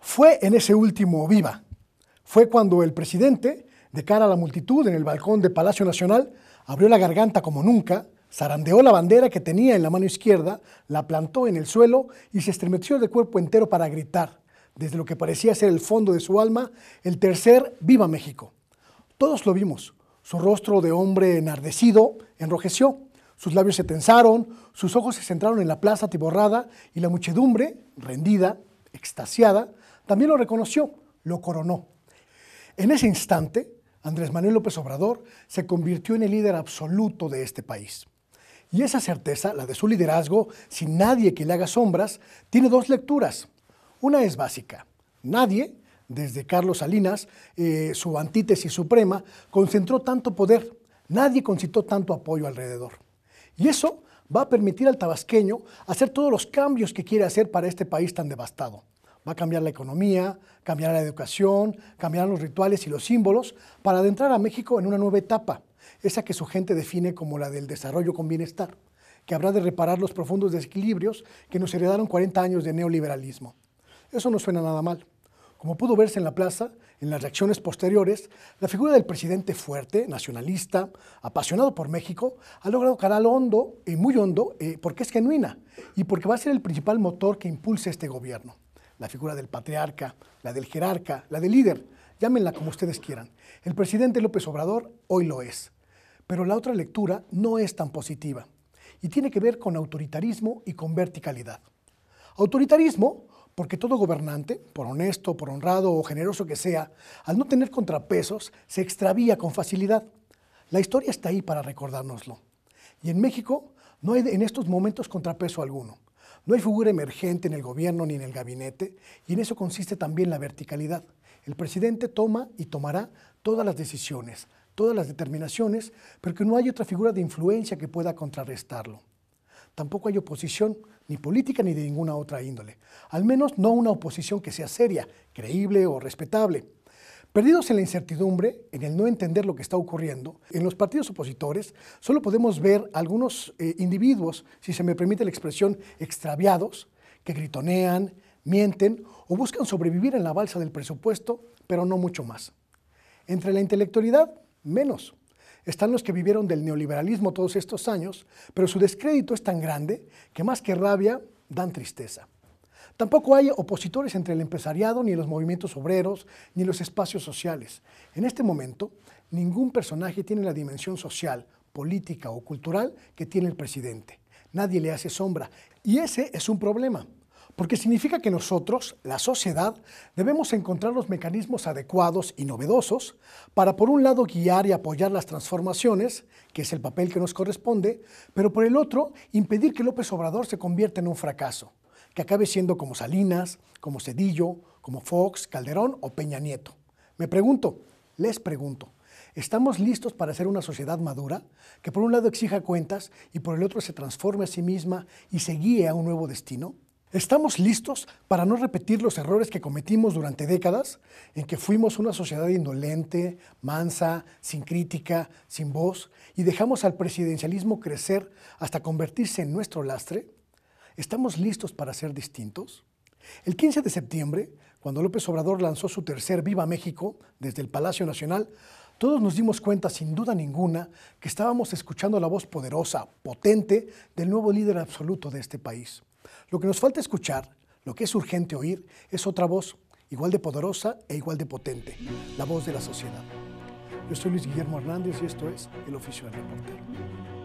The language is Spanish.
Fue en ese último viva, fue cuando el presidente de cara a la multitud en el balcón de Palacio Nacional, abrió la garganta como nunca, zarandeó la bandera que tenía en la mano izquierda, la plantó en el suelo y se estremeció de cuerpo entero para gritar, desde lo que parecía ser el fondo de su alma, el tercer Viva México. Todos lo vimos. Su rostro de hombre enardecido enrojeció, sus labios se tensaron, sus ojos se centraron en la plaza tiborrada y la muchedumbre, rendida, extasiada, también lo reconoció, lo coronó. En ese instante, Andrés Manuel López Obrador se convirtió en el líder absoluto de este país. Y esa certeza, la de su liderazgo, sin nadie que le haga sombras, tiene dos lecturas. Una es básica. Nadie, desde Carlos Salinas, eh, su antítesis suprema, concentró tanto poder. Nadie concitó tanto apoyo alrededor. Y eso va a permitir al tabasqueño hacer todos los cambios que quiere hacer para este país tan devastado. Va a cambiar la economía, cambiará la educación, cambiarán los rituales y los símbolos para adentrar a México en una nueva etapa, esa que su gente define como la del desarrollo con bienestar, que habrá de reparar los profundos desequilibrios que nos heredaron 40 años de neoliberalismo. Eso no suena nada mal. Como pudo verse en la plaza, en las reacciones posteriores, la figura del presidente fuerte, nacionalista, apasionado por México, ha logrado caral hondo y muy hondo eh, porque es genuina y porque va a ser el principal motor que impulse este gobierno la figura del patriarca, la del jerarca, la del líder, llámenla como ustedes quieran. El presidente López Obrador hoy lo es, pero la otra lectura no es tan positiva y tiene que ver con autoritarismo y con verticalidad. Autoritarismo porque todo gobernante, por honesto, por honrado o generoso que sea, al no tener contrapesos, se extravía con facilidad. La historia está ahí para recordárnoslo. Y en México no hay en estos momentos contrapeso alguno. No hay figura emergente en el gobierno ni en el gabinete, y en eso consiste también la verticalidad. El presidente toma y tomará todas las decisiones, todas las determinaciones, porque no hay otra figura de influencia que pueda contrarrestarlo. Tampoco hay oposición, ni política ni de ninguna otra índole, al menos no una oposición que sea seria, creíble o respetable. Perdidos en la incertidumbre, en el no entender lo que está ocurriendo, en los partidos opositores solo podemos ver algunos eh, individuos, si se me permite la expresión, extraviados, que gritonean, mienten o buscan sobrevivir en la balsa del presupuesto, pero no mucho más. Entre la intelectualidad, menos. Están los que vivieron del neoliberalismo todos estos años, pero su descrédito es tan grande que más que rabia dan tristeza. Tampoco hay opositores entre el empresariado, ni los movimientos obreros, ni los espacios sociales. En este momento, ningún personaje tiene la dimensión social, política o cultural que tiene el presidente. Nadie le hace sombra. Y ese es un problema, porque significa que nosotros, la sociedad, debemos encontrar los mecanismos adecuados y novedosos para, por un lado, guiar y apoyar las transformaciones, que es el papel que nos corresponde, pero por el otro, impedir que López Obrador se convierta en un fracaso que acabe siendo como Salinas, como Cedillo, como Fox, Calderón o Peña Nieto. Me pregunto, les pregunto, ¿estamos listos para ser una sociedad madura que por un lado exija cuentas y por el otro se transforme a sí misma y se guíe a un nuevo destino? ¿Estamos listos para no repetir los errores que cometimos durante décadas, en que fuimos una sociedad indolente, mansa, sin crítica, sin voz, y dejamos al presidencialismo crecer hasta convertirse en nuestro lastre? ¿Estamos listos para ser distintos? El 15 de septiembre, cuando López Obrador lanzó su tercer Viva México desde el Palacio Nacional, todos nos dimos cuenta, sin duda ninguna, que estábamos escuchando la voz poderosa, potente, del nuevo líder absoluto de este país. Lo que nos falta escuchar, lo que es urgente oír, es otra voz, igual de poderosa e igual de potente, la voz de la sociedad. Yo soy Luis Guillermo Hernández y esto es El Oficio del Reportero.